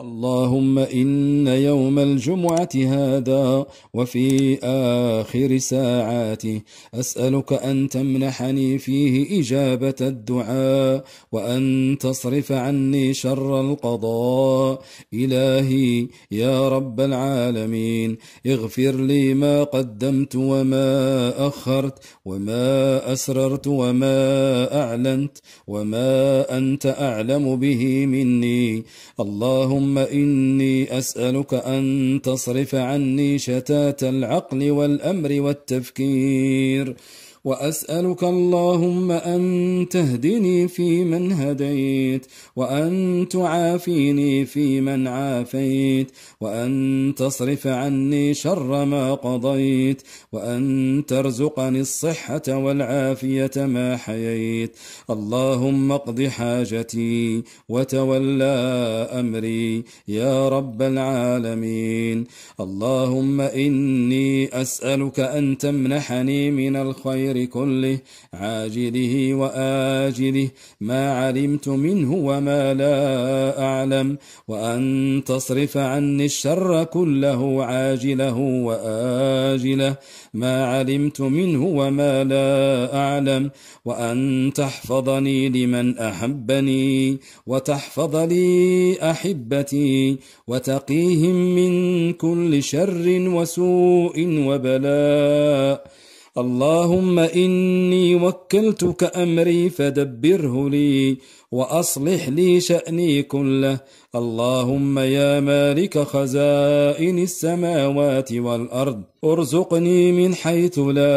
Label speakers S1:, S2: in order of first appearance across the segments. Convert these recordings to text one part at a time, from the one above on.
S1: اللهم إن يوم الجمعة هذا وفي آخر ساعاته أسألك أن تمنحني فيه إجابة الدعاء وأن تصرف عني شر القضاء إلهي يا رب العالمين اغفر لي ما قدمت وما أخرت وما أسررت وما أعلنت وما أنت أعلم به مني اللهم اللهم إني أسألك أن تصرف عني شتات العقل والأمر والتفكير وأسألك اللهم أن تهدني في من هديت وأن تعافيني في من عافيت وأن تصرف عني شر ما قضيت وأن ترزقني الصحة والعافية ما حييت اللهم اقض حاجتي وتولى أمري يا رب العالمين اللهم إني أسألك أن تمنحني من الخير الخير كله عاجله وآجله ما علمت منه وما لا أعلم وأن تصرف عني الشر كله عاجله وآجله ما علمت منه وما لا أعلم وأن تحفظني لمن أحبني وتحفظ لي أحبتي وتقيهم من كل شر وسوء وبلاء اللهم إني وكلتك أمري فدبره لي وأصلح لي شأني كله اللهم يا مالك خزائن السماوات والأرض ارزقني من حيث لا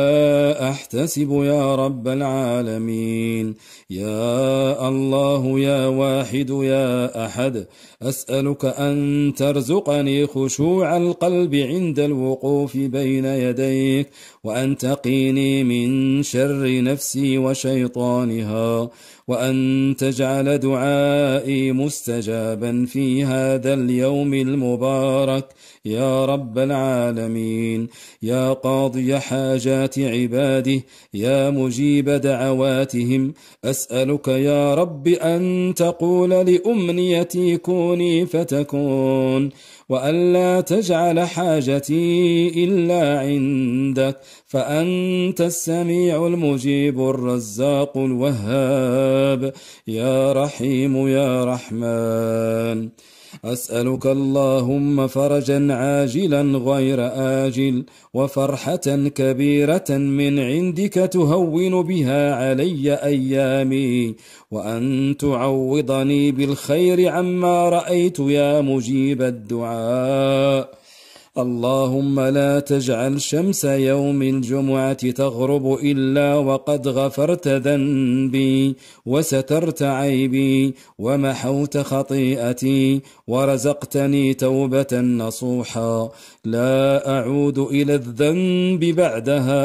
S1: أحتسب يا رب العالمين يا الله يا واحد يا أحد أسألك أن ترزقني خشوع القلب عند الوقوف بين يديك وأن تقيني من شر نفسي وشيطانها وأن تجعل دعائي مستجابا في هذا اليوم المبارك يا رب العالمين يا قاضي حاجات عباده يا مجيب دعواتهم أسألك يا رب أن تقول لأمنيتي كوني فتكون وألا تجعل حاجتي إلا عندك فأنت السميع المجيب الرزاق الوهاب يا رحيم يا رحمن أسألك اللهم فرجا عاجلا غير آجل وفرحة كبيرة من عندك تهون بها علي أيامي وأن تعوضني بالخير عما رأيت يا مجيب الدعاء اللهم لا تجعل شمس يوم الجمعة تغرب إلا وقد غفرت ذنبي وسترت عيبي ومحوت خطيئتي ورزقتني توبة نصوحا لا أعود إلى الذنب بعدها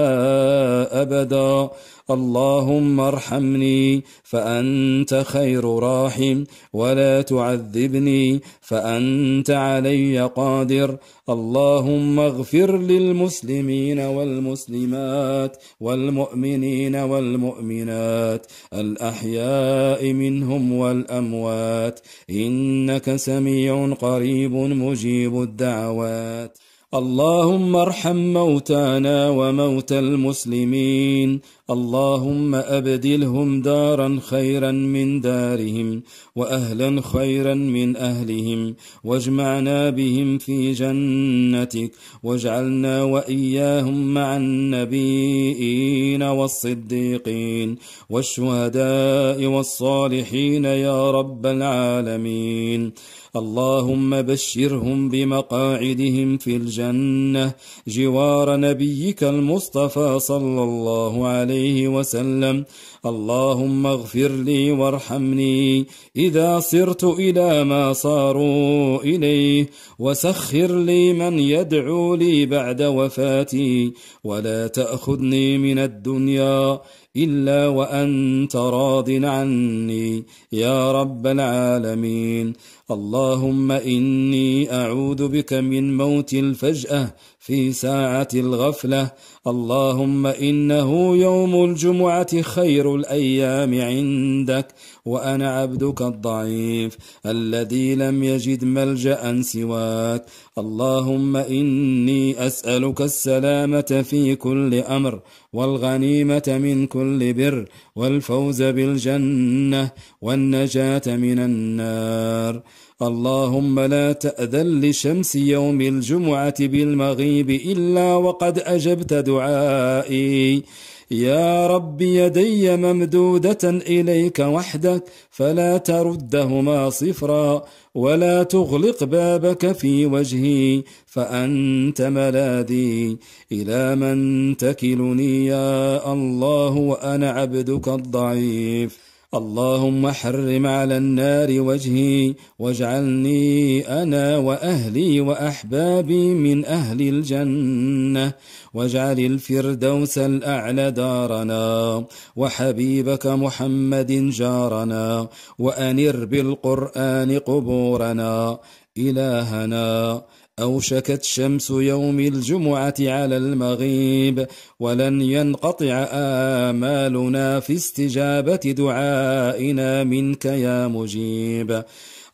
S1: أبدا اللهم ارحمني فأنت خير راحم ولا تعذبني فأنت علي قادر اللهم اغفر للمسلمين والمسلمات والمؤمنين والمؤمنات الأحياء منهم والأموات إنك سميع قريب مجيب الدعوات اللهم ارحم موتانا وموتى المسلمين اللهم أبدلهم دارا خيرا من دارهم وأهلا خيرا من أهلهم واجمعنا بهم في جنتك واجعلنا وإياهم مع النبيين والصديقين والشهداء والصالحين يا رب العالمين اللهم بشرهم بمقاعدهم في الجنة جوار نبيك المصطفى صلى الله عليه عليه وسلم اللهم اغفر لي وارحمني إذا صرت إلى ما صاروا إليه وسخر لي من يدعو لي بعد وفاتي ولا تأخذني من الدنيا إلا وأنت راض عني يا رب العالمين اللهم إني أعوذ بك من موت الفجأة في ساعة الغفلة اللهم إنه يوم الجمعة خير الأيام عندك وأنا عبدك الضعيف الذي لم يجد ملجأ سواك اللهم إني أسألك السلامة في كل أمر والغنيمة من كل بر والفوز بالجنة والنجاة من النار اللهم لا تأذن لشمس يوم الجمعة بالمغيب إلا وقد أجبت دعائي يا رب يدي ممدودة إليك وحدك فلا تردهما صفرا ولا تغلق بابك في وجهي فأنت ملاذي إلى من تكلني يا الله وأنا عبدك الضعيف اللهم حرم على النار وجهي واجعلني أنا وأهلي وأحبابي من أهل الجنة واجعل الفردوس الأعلى دارنا وحبيبك محمد جارنا وأنر بالقرآن قبورنا إلهنا أوشكت شمس يوم الجمعة على المغيب ولن ينقطع آمالنا في استجابة دعائنا منك يا مجيب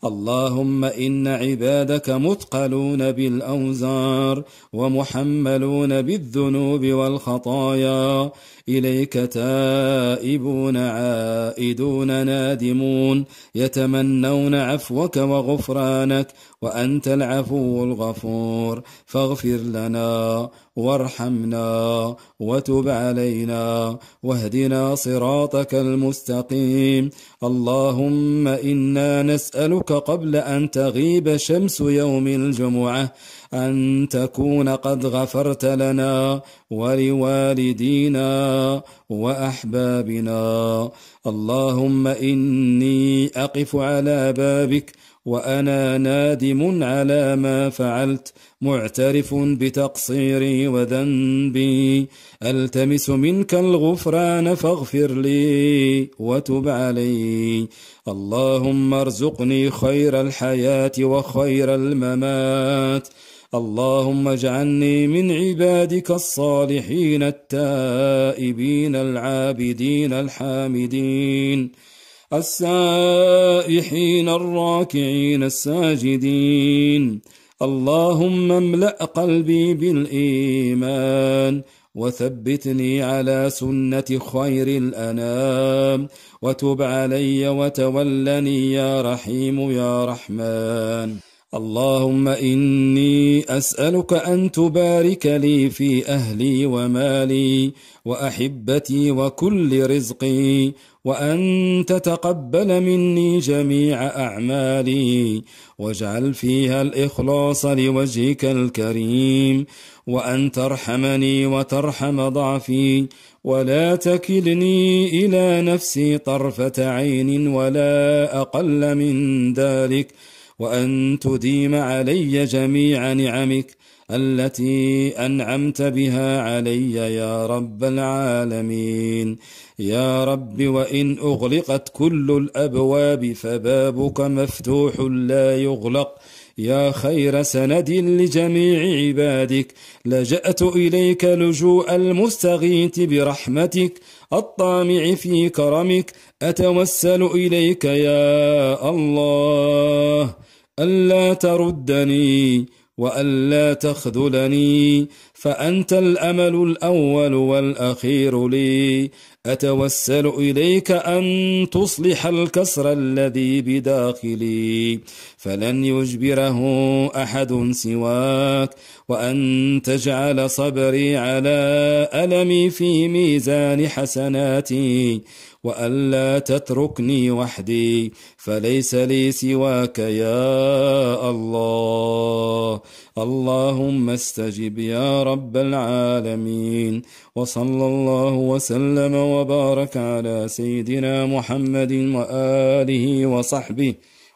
S1: اللهم إن عبادك مثقلون بالأوزار ومحملون بالذنوب والخطايا إليك تائبون عائدون نادمون يتمنون عفوك وغفرانك وأنت العفو الغفور فاغفر لنا وارحمنا وتب علينا واهدنا صراطك المستقيم اللهم إنا نسألك قبل أن تغيب شمس يوم الجمعة أن تكون قد غفرت لنا ولوالدينا وأحبابنا اللهم إني أقف على بابك وأنا نادم على ما فعلت معترف بتقصيري وذنبي التمس منك الغفران فاغفر لي وتب علي اللهم ارزقني خير الحياه وخير الممات اللهم اجعلني من عبادك الصالحين التائبين العابدين الحامدين السائحين الراكعين الساجدين اللهم املا قلبي بالايمان وثبتني على سنة خير الأنام وتب علي وتولني يا رحيم يا رحمن اللهم إني أسألك أن تبارك لي في أهلي ومالي وأحبتي وكل رزقي وأن تتقبل مني جميع أعمالي واجعل فيها الإخلاص لوجهك الكريم وأن ترحمني وترحم ضعفي ولا تكلني إلى نفسي طرفة عين ولا أقل من ذلك وأن تديم علي جميع نعمك التي أنعمت بها علي يا رب العالمين يا رب وإن أغلقت كل الأبواب فبابك مفتوح لا يغلق يا خير سند لجميع عبادك لجأت إليك لجوء المستغيث برحمتك الطامع في كرمك أتوسل إليك يا الله ألا تردني وألا تخذلني فأنت الأمل الأول والأخير لي أتوسل إليك أن تصلح الكسر الذي بداخلي فلن يجبره أحد سواك وأن تجعل صبري على ألمي في ميزان حسناتي وألا تتركني وحدي فليس لي سواك يا الله اللهم استجب يا رب العالمين وصلى الله وسلم وبارك على سيدنا محمد وآله وصحبه